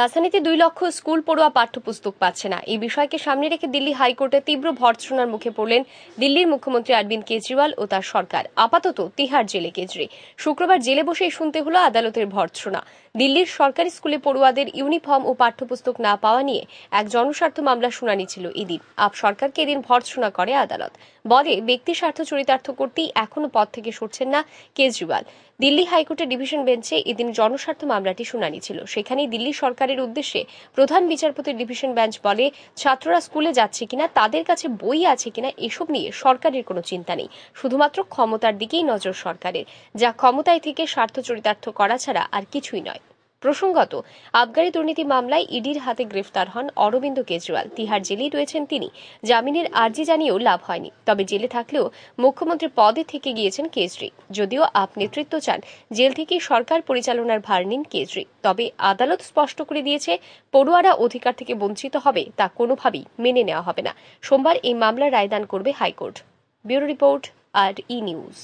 রাজধানীতে দুই লক্ষ স্কুল পড়ুয়া পাঠ্যপুস্তক পাচ্ছে না এই বিষয়কে সামনে রেখে দিল্লি হাইকোর্টে তীব্র ভর্ৎসনার মুখে পড়লেন দিল্লির মুখ্যমন্ত্রী অরবিন্দ কেজরিওয়াল ও তার সরকার আপাতত তিহার জেলে কেজরি শুক্রবার জেলে বসেই শুনতে হলো আদালতের ভর্ৎসনা দিল্লির সরকারি স্কুলে পড়ুয়াদের ইউনিফর্ম ও পাঠ্যপুস্তক না পাওয়া নিয়ে এক জনস্বার্থ মামলা শুনানি ছিল এদিন আপ সরকারকে এদিন ভর্ৎসনা করে আদালত বলে ব্যক্তি স্বার্থ চরিতার্থ করতেই এখনও পদ থেকে সরছেন না কেজরিওয়াল দিল্লি হাইকোর্টের ডিভিশন বেঞ্চে এদিন জনস্বার্থ মামলাটি শুনানি ছিল সেখানেই দিল্লি সরকার সরকারের উদ্দেশ্যে প্রধান বিচারপতির ডিভিশন বেঞ্চ বলে ছাত্ররা স্কুলে যাচ্ছে কিনা তাদের কাছে বই আছে কিনা এসব নিয়ে সরকারের কোনো চিন্তা নেই শুধুমাত্র ক্ষমতার দিকেই নজর সরকারের যা ক্ষমতায় থেকে স্বার্থ চরিতার্থ করা ছাড়া আর কিছুই নয় প্রসঙ্গত আবগারি দুর্নীতি মামলায় ইডির হাতে গ্রেফতার হন অরবিন্দ কেজরিওয়াল তিহার জেলেই রয়েছেন তিনি জামিনের আর্জি জানিয়েও লাভ হয়নি তবে জেলে থাকলেও মুখ্যমন্ত্রী পদে থেকে গিয়েছেন কেজরি যদিও আপ নেতৃত্ব চান জেল থেকেই সরকার পরিচালনার ভার নিন কেজরি তবে আদালত স্পষ্ট করে দিয়েছে পড়ুয়ারা অধিকার থেকে বঞ্চিত হবে তা কোনোভাবেই মেনে নেওয়া হবে না সোমবার এই মামলার রায়দান করবে হাইকোর্ট ব্যুরো রিপোর্ট আর ই নিউজ